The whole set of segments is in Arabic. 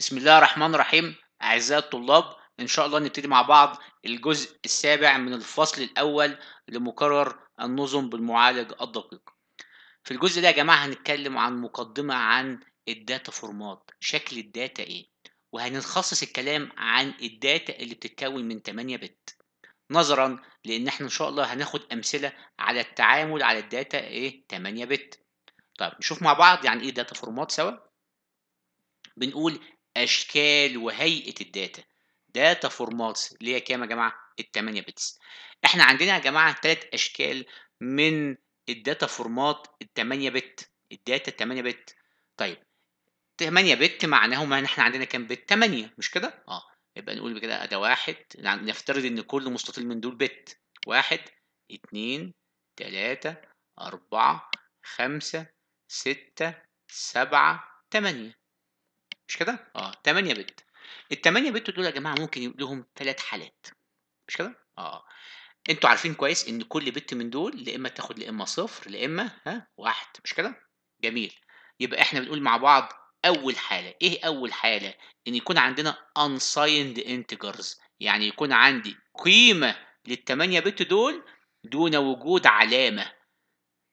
بسم الله الرحمن الرحيم أعزائي الطلاب إن شاء الله نبتدي مع بعض الجزء السابع من الفصل الأول لمكرر النظم بالمعالج الدقيق في الجزء ده يا جماعة هنتكلم عن مقدمة عن الداتا فورمات شكل الداتا إيه وهنتخصص الكلام عن الداتا اللي بتتكون من 8 بت نظرا لأن إحنا إن شاء الله هناخد أمثلة على التعامل على الداتا إيه 8 بت طيب نشوف مع بعض يعني إيه داتا فورمات سوا بنقول اشكال وهيئه الداتا داتا فورماتس اللي هي كام يا جماعه ال8 بتس احنا عندنا يا جماعه تلات اشكال من الداتا فورمات ال8 بت الداتا 8 بت طيب 8 بت معناهم ان احنا عندنا كام بت 8 مش كده اه يبقى نقول كده ده واحد نفترض ان كل مستطيل من دول بت واحد اتنين تلاتة أربعة خمسة ستة سبعة تمانية مش كده؟ اه 8 بت ال 8 بت دول يا جماعه ممكن يبقى لهم ثلاث حالات مش كده؟ اه انتوا عارفين كويس ان كل بت من دول لا اما تاخد لا اما صفر لا اما ها واحد مش كده؟ جميل يبقى احنا بنقول مع بعض اول حاله ايه اول حاله؟ ان يكون عندنا unsigned integers يعني يكون عندي قيمه لل 8 بت دول دون وجود علامه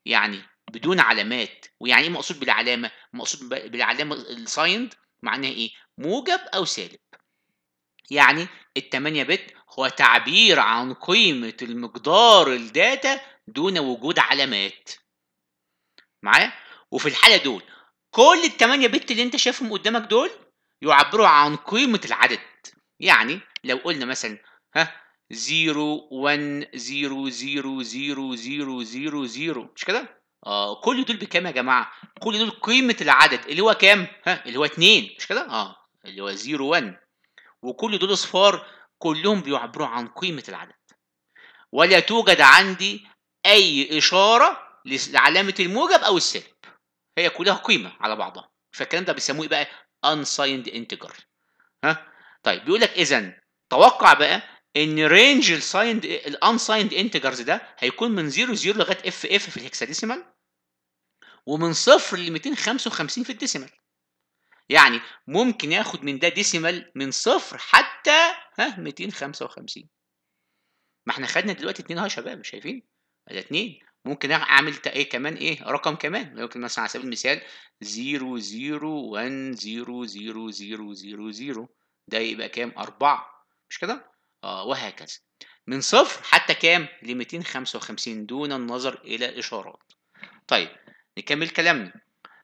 يعني بدون علامات ويعني ايه مقصود بالعلامه؟ مقصود بالعلامه السايند معناه ايه موجب او سالب يعني ال 8 بت هو تعبير عن قيمة المقدار الداتا دون وجود علامات معايا وفي الحالة دول كل ال 8 بت اللي انت شايفهم قدامك دول يعبروا عن قيمة العدد يعني لو قلنا مثلا ها 0 1 0 0 0 0 0 0 مش كده اه كل دول بكام يا جماعه كل دول قيمه العدد اللي هو كام ها اللي هو 2 مش كده اه اللي هو 0 1 وكل دول اصفار كلهم بيعبروا عن قيمه العدد ولا توجد عندي اي اشاره لعلامه الموجب او السالب هي كلها قيمه على بعضها فالكلام ده بيسموه ايه بقى unsigned integer ها طيب بيقول لك اذا توقع بقى ان رينج السايند الانسايند انتجرز ده هيكون من 0 0 لغايه اف اف في الهكساديسيمال ومن صفر ل 255 في الديسيمال يعني ممكن ياخد من ده ديسيمال من صفر حتى ها 255 ما احنا خدنا دلوقتي 2 اهو يا شباب شايفين ده 2 ممكن اعمل ايه كمان ايه رقم كمان ممكن مثلا على سبيل المثال 0 0 1 0 0 0 0 ده يبقى كام 4 مش كده آه وهكذا من صفر حتى كام ل 255 دون النظر الى الاشارات طيب نكمل كلامنا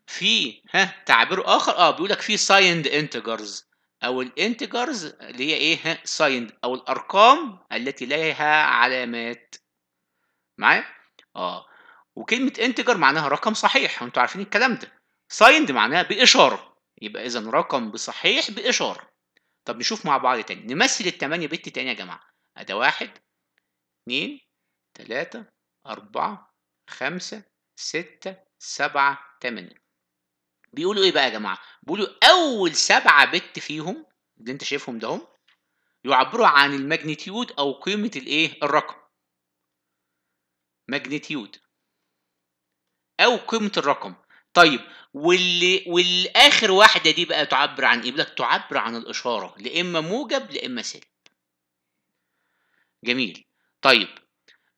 في ها تعبير اخر اه بيقول لك في سايند انتجرز او الانتجرز اللي هي ايه ها سايند او الارقام التي لها علامات معايا اه وكلمه انتجر معناها رقم صحيح وانتوا عارفين الكلام ده سايند معناها باشاره يبقى اذا رقم بصحيح باشاره طب نشوف مع بعض تاني نمثل التمانية بت تاني يا جماعة أدا واحد اتنين تلاتة أربعة خمسة ستة سبعة تمانية بيقولوا إيه بقى يا جماعة؟ بيقولوا أول سبعة بت فيهم اللي أنت شايفهم دهم يعبروا عن الماجنتيود أو قيمة الإيه؟ الرقم ماجنتيود أو قيمة الرقم طيب واللي والاخر واحده دي بقى تعبر عن ايه لك تعبر عن الاشاره لاما موجب لاما سلب جميل طيب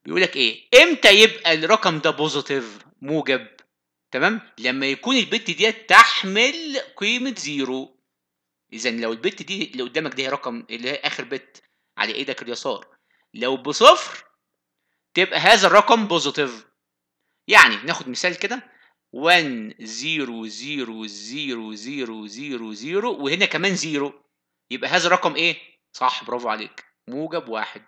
بيقول لك ايه امتى يبقى الرقم ده بوزيتيف موجب تمام لما يكون البت ديت تحمل قيمه زيرو اذا لو البت دي اللي قدامك دي هي رقم اللي هي اخر بت على ايدك اليسار لو بصفر تبقى هذا الرقم بوزيتيف يعني ناخد مثال كده 1000000 وهنا كمان 0 يبقى هذا الرقم ايه؟ صح برافو عليك موجب واحد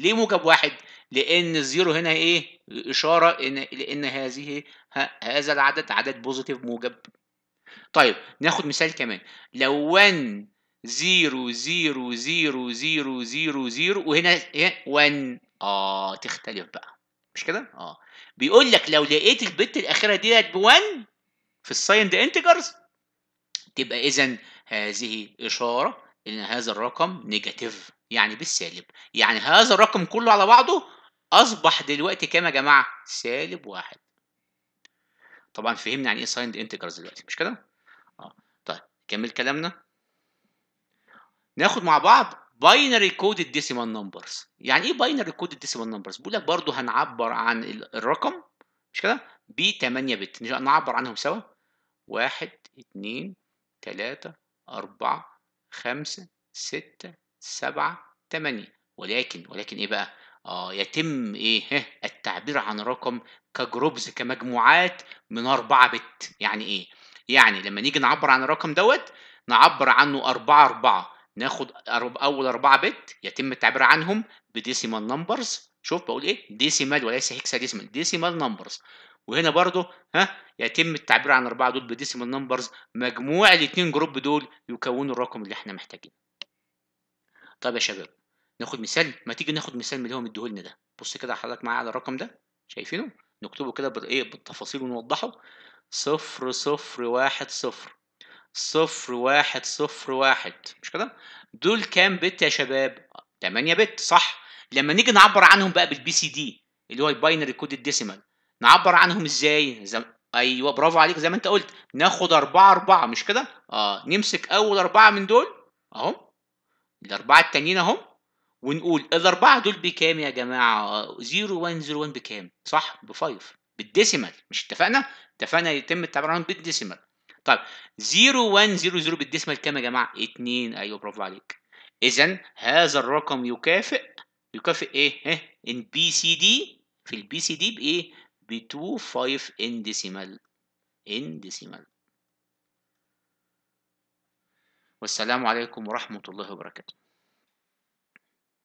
ليه موجب واحد؟ لأن الزيرو هنا ايه؟ إشارة إن لأن هذه هذا العدد عدد بوزيتيف موجب. طيب ناخد مثال كمان لو 1 0 0 0 0 0 0 وهنا 1 إيه؟ اه تختلف بقى مش كده؟ اه بيقول لك لو لقيت البت الاخيره ديت ب 1 في السايند انتجرز تبقى اذا هذه اشاره ان هذا الرقم نيجاتيف يعني بالسالب يعني هذا الرقم كله على بعضه اصبح دلوقتي كام يا جماعه سالب واحد طبعا فهمنا يعني ايه سايند انتجرز دلوقتي مش كده اه طيب كمل كلامنا ناخد مع بعض باينري كود الديسيمال نمبرز يعني ايه باينري كود الديسيمال نمبرز بيقول لك برضه هنعبر عن الرقم مش كده ب 8 بت نعبر عنهم سوا 1 2 3 4 5 6 7 8 ولكن ولكن ايه بقى اه يتم ايه ها التعبير عن رقم كجروبز كمجموعات من 4 بت يعني ايه يعني لما نيجي نعبر عن الرقم دوت نعبر عنه 4 4 ناخد اول اربعه بت يتم التعبير عنهم بديسيمال نمبرز شوف بقول ايه ديسيمال وليس هيكسا ديسيمال ديسيمال نمبرز وهنا برضه ها يتم التعبير عن الاربعه دول بديسيمال نمبرز مجموع الاثنين جروب دول يكونوا الرقم اللي احنا محتاجينه طب يا شباب ناخد مثال ما تيجي ناخد مثال من اللي هو مديه لنا ده بص كده حضرتك معايا على الرقم ده شايفينه نكتبه كده بالايه بالتفاصيل ونوضحه صفر صفر واحد صفر صفر واحد صفر واحد مش كده دول كام بت يا شباب 8 بت صح لما نيجي نعبر عنهم بقى بالبي سي دي اللي هو الباينري كود الديسيمال نعبر عنهم ازاي زي... ايوه برافو عليك زي ما انت قلت ناخد 4 4 مش كده اه نمسك اول اربعه من دول اهو الاربعه التانيين اهم ونقول الاربعه دول بكام يا جماعه 0 0 1 1 بكام صح ب 5 بالديسيمال مش اتفقنا اتفقنا يتم التعبير عنهم بالديسيمال طيب 0100 بالديسمال كام يا جماعه 2 ايوه برافو عليك اذا هذا الرقم يكافئ يكافئ ايه ايه؟ ان بي سي دي في البي سي دي بايه ب 5 ان ديسيمال ان والسلام عليكم ورحمه الله وبركاته